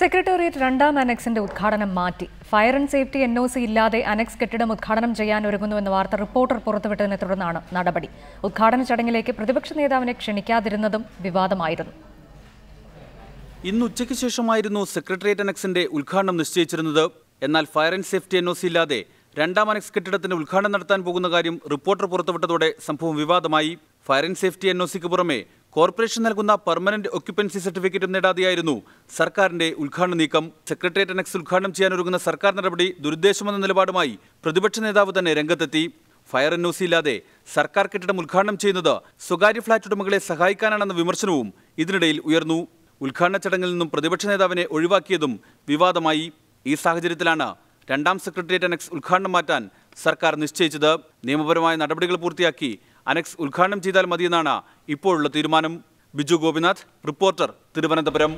secretariat രണ്ടാം അനക്സിന്റെ ഉദ്ഘാടനം മാറ്റി fire and safety N O C ഇല്ലാതെ അനക്സ് കെട്ടിടം ഉദ്ഘാടനം ചെയ്യാൻ ഒരുങ്ങുന്നുവെന്ന വാർത്ത റിപ്പോർട്ടർ പുറത്തുവിട്ടതിനെ തുടർന്നാണ് നടപടി ഉദ്ഘാടന ചടങ്ങിലേക്ക് പ്രതിപക്ഷ നേതാവിനെ ക്ഷണിക്കാതിരുന്നതും വിവാദമായിരുന്നു ഇന്ന് ഉച്ചയ്ക്ക് ശേഷമായിരുന്നു സെക്രട്ടേറിയറ്റ് അനക്സിന്റെ ഉദ്ഘാടനം നിശ്ചയിച്ചിരുന്നത് എന്നാൽ fire and safety N O C ഇല്ലാതെ രണ്ടാം അനക്സ് കെട്ടിടത്തിന്റെ ഉദ്ഘാടനം നടത്താൻ പോകുന്ന കാര്യം റിപ്പോർട്ടർ പുറത്തുവിട്ടതോടെ സംഭവം വിവാദമായി fire and safety N O സിക്ക് പുറമെ കോർപ്പറേഷൻ നൽകുന്ന പെർമനന്റ് ഒക്യുപ്പൻസി സർട്ടിഫിക്കറ്റും നേടാതെയായിരുന്നു സർക്കാരിന്റെ ഉദ്ഘാടന നീക്കം സെക്രട്ടേറിയറ്റ് അനക്സ് ഉദ്ഘാടനം ചെയ്യാനൊരുങ്ങുന്ന സർക്കാർ നടപടി ദുരുദ്ദേശമെന്ന നിലപാടുമായി പ്രതിപക്ഷ നേതാവ് തന്നെ രംഗത്തെത്തി ഫയർ എൻ ഇല്ലാതെ സർക്കാർ കെട്ടിടം ഉദ്ഘാടനം ചെയ്യുന്നത് സ്വകാര്യ ഫ്ളാറ്റ് ഉടമകളെ സഹായിക്കാനാണെന്ന വിമർശനവും ഇതിനിടയിൽ ഉയർന്നു ഉദ്ഘാടന ചടങ്ങിൽ നിന്നും പ്രതിപക്ഷ നേതാവിനെ ഒഴിവാക്കിയതും വിവാദമായി ഈ സാഹചര്യത്തിലാണ് രണ്ടാം സെക്രട്ടേറിയറ്റ് അനക്സ് ഉദ്ഘാടനം മാറ്റാൻ സർക്കാർ നിശ്ചയിച്ചത് നിയമപരമായ നടപടികൾ പൂർത്തിയാക്കി അനക്സ് ഉദ്ഘാടനം ചെയ്താൽ മതിയെന്നാണ് ഇപ്പോഴുള്ള തീരുമാനം ബിജു ഗോപിനാഥ് റിപ്പോർട്ടർ തിരുവനന്തപുരം